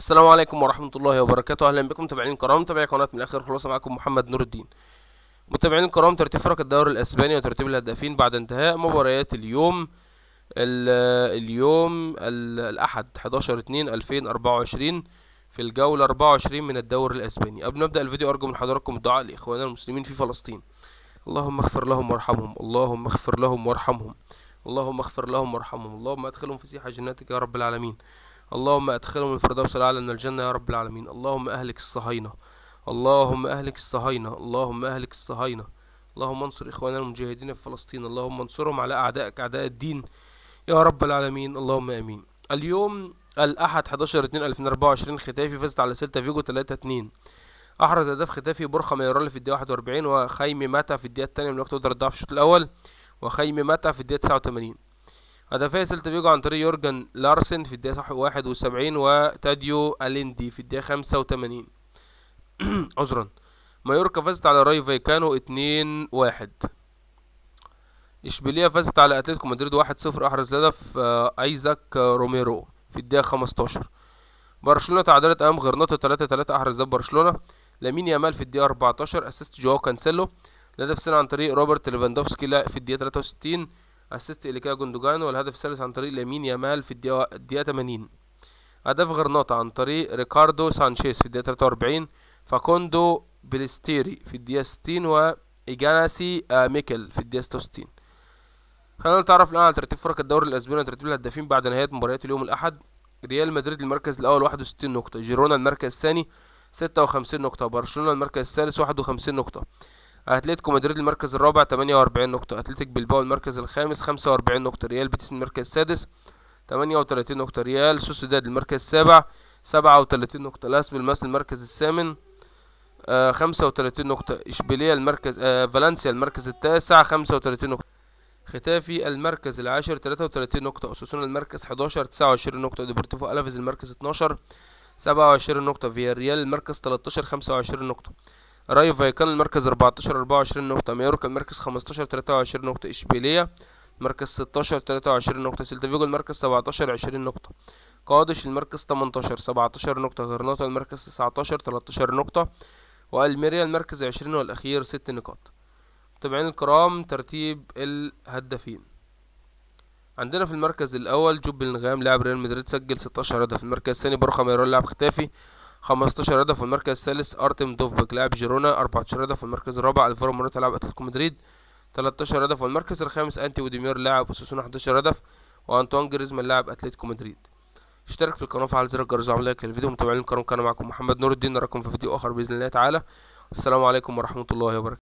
السلام عليكم ورحمة الله وبركاته أهلا بكم متابعين الكرام متابعي قناة من الآخر خلاصة معكم محمد نور الدين متابعين الكرام ترتيب فرق الدوري الأسباني وترتيب الهدافين بعد انتهاء مباريات اليوم ال اليوم ال الأحد 11 2 2024 في الجولة 24 من الدوري الأسباني قبل ما نبدأ الفيديو أرجو من حضراتكم الدعاء لإخواننا المسلمين في فلسطين اللهم اغفر لهم وارحمهم اللهم اغفر لهم وارحمهم اللهم اغفر لهم وارحمهم اللهم ادخلهم في سيح جناتك يا رب العالمين اللهم أدخلهم الفردوس الأعلى من الجنة يا رب العالمين اللهم أهلك الصهاينة اللهم أهلك الصهاينة اللهم أهلك الصهاينة اللهم انصر إخواننا المجاهدين في فلسطين اللهم انصرهم على أعدائك أعداء الدين يا رب العالمين اللهم آمين اليوم الأحد 11 2 2024 ختافي فازت على سيلتا فيجو 3 2 أحرز أهداف ختافي برخة ميرال في الدقيقة 41 وخيمي متى في الدقيقة الثانية من وقت قدر الضعف الشوط الأول وخيمي متى في الدقيقة 89 هدفي سلتا فيجو عن طريق يورجن لارسن في الدقيقة واحد وسبعين وتاديو أليندي في الدقيقة خمسة وتمانين عذرا مايوركا فازت على راي فايكانو اتنين واحد اشبيليه فازت على اتلتيكو مدريد واحد صفر احرز هدف آه، ايزاك آه، روميرو في الدقيقة خمستاشر برشلونة تعادلت امام غرناطة تلاتة تلاتة احرز هدف برشلونة لامين يامال في الدقيقة أربعتاشر اسيست جواو كانسيلو الهدف سنة عن طريق روبرت ليفاندوفسكي في الدقيقة تلاتة وستين اسيست اليكيا جوندوجان والهدف الثالث عن طريق لامين يامال في الدقيقه 80 اهداف غرناطه عن طريق ريكاردو سانشيز في الدقيقه 43 فاكوندو بلستيري في الدقيقه 60 وايجاناسي آه، ميكل في الدقيقه 66 خلينا نتعرف الان على ترتيب فرق الدوري الاسباني وترتيب الهدافين بعد نهايه مباريات اليوم الاحد ريال مدريد المركز الاول 61 نقطه جيرونا المركز الثاني 56 نقطه برشلونه المركز الثالث 51 نقطه اتلتيكو مدريد المركز الرابع 48 نقطة اتلتيك بلباو المركز الخامس 45 نقطة ريال بيتيس المركز السادس 38 نقطة ريال سوسيداد المركز السابع 37 نقطة لاس بالماس المركز الثامن آه 35 نقطة اشبيلية المركز آه فالنسيا المركز التاسع 35 نقطة ختافي المركز العاشر 33 نقطة اسوسونا المركز 11 29 نقطة ديبورتيفو ألافيز المركز 12 27 نقطة فياريال المركز 13 25 نقطة رايو فايكان المركز 14 24 نقطة مايوركا المركز 15 23 نقطة إشبيلية المركز 16 23 نقطة سيلتا فيجو المركز 17 20 نقطة قادش المركز 18 17 نقطة غرناطة المركز 19 13 نقطة وألميريا المركز 20 والأخير 6 نقاط متابعين الكرام ترتيب الهدافين عندنا في المركز الأول جوب بلنغام لاعب ريال مدريد سجل 16 هدف المركز الثاني بروخا ميرون لاعب ختافي 15 هدف في المركز الثالث ارتم دوفبك لاعب جيرونا 14 هدف في المركز الرابع الفارو موراتا لاعب اتلتيكو مدريد 13 هدف في المركز الخامس انتي وديمير لاعب اساسونا 11 هدف وانطوان جريزمان لاعب اتلتيكو مدريد اشترك في القناه وفعل زر الجرس وعمل لايك للفيديو متابعين الكرام كان معكم محمد نور الدين نراكم في فيديو اخر باذن الله تعالى السلام عليكم ورحمه الله وبركاته